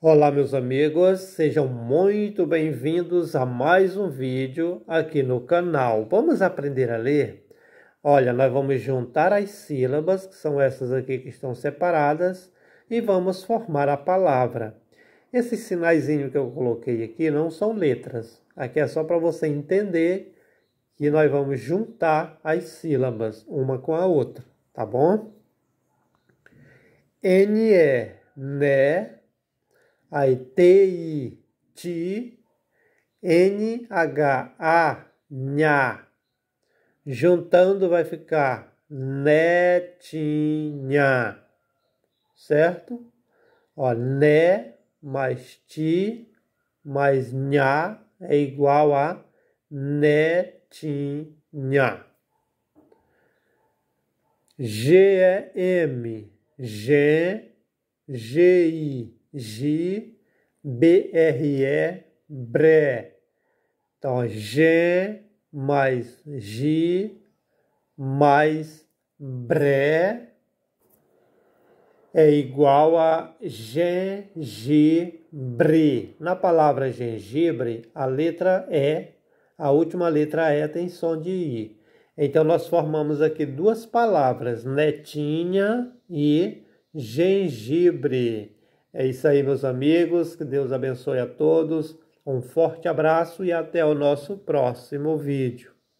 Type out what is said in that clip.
Olá meus amigos, sejam muito bem-vindos a mais um vídeo aqui no canal. Vamos aprender a ler? Olha, nós vamos juntar as sílabas, que são essas aqui que estão separadas, e vamos formar a palavra. Esses sinaizinhos que eu coloquei aqui não são letras. Aqui é só para você entender que nós vamos juntar as sílabas uma com a outra, tá bom? N é né Aí, TI, h a nha. Juntando vai ficar netinha, certo? Ó, né mais ti mais nha é igual a netinha. É m g GI, G, B, R, E, BRE. Então, G mais G mais BRE é igual a gengibre. Na palavra gengibre, a letra E, a última letra E tem som de I. Então, nós formamos aqui duas palavras, netinha e gengibre. É isso aí, meus amigos. Que Deus abençoe a todos. Um forte abraço e até o nosso próximo vídeo.